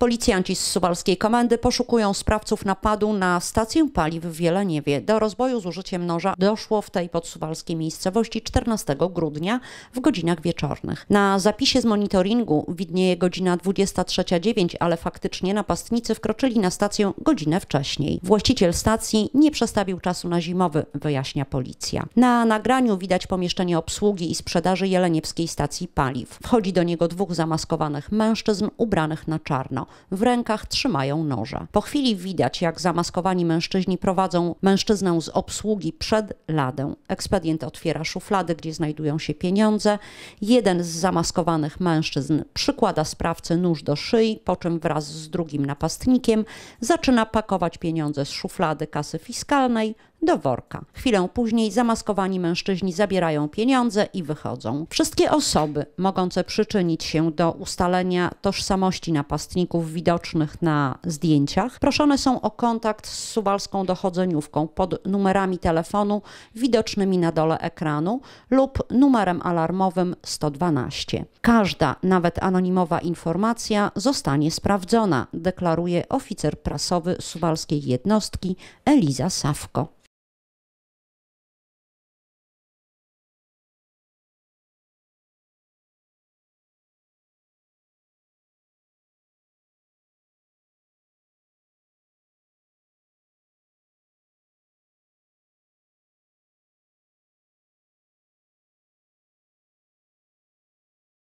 Policjanci z suwalskiej komendy poszukują sprawców napadu na stację paliw w Wieleniewie. Do rozboju z użyciem noża doszło w tej podsuwalskiej miejscowości 14 grudnia w godzinach wieczornych. Na zapisie z monitoringu widnieje godzina 23.09, ale faktycznie napastnicy wkroczyli na stację godzinę wcześniej. Właściciel stacji nie przestawił czasu na zimowy, wyjaśnia policja. Na nagraniu widać pomieszczenie obsługi i sprzedaży jeleniewskiej stacji paliw. Wchodzi do niego dwóch zamaskowanych mężczyzn ubranych na czarno. W rękach trzymają noże. Po chwili widać, jak zamaskowani mężczyźni prowadzą mężczyznę z obsługi przed ladę. Ekspedient otwiera szuflady, gdzie znajdują się pieniądze. Jeden z zamaskowanych mężczyzn przykłada sprawcy nóż do szyi, po czym wraz z drugim napastnikiem zaczyna pakować pieniądze z szuflady kasy fiskalnej do worka. Chwilę później zamaskowani mężczyźni zabierają pieniądze i wychodzą. Wszystkie osoby mogące przyczynić się do ustalenia tożsamości napastników widocznych na zdjęciach proszone są o kontakt z suwalską dochodzeniówką pod numerami telefonu widocznymi na dole ekranu lub numerem alarmowym 112. Każda, nawet anonimowa informacja zostanie sprawdzona, deklaruje oficer prasowy suwalskiej jednostki Eliza Sawko.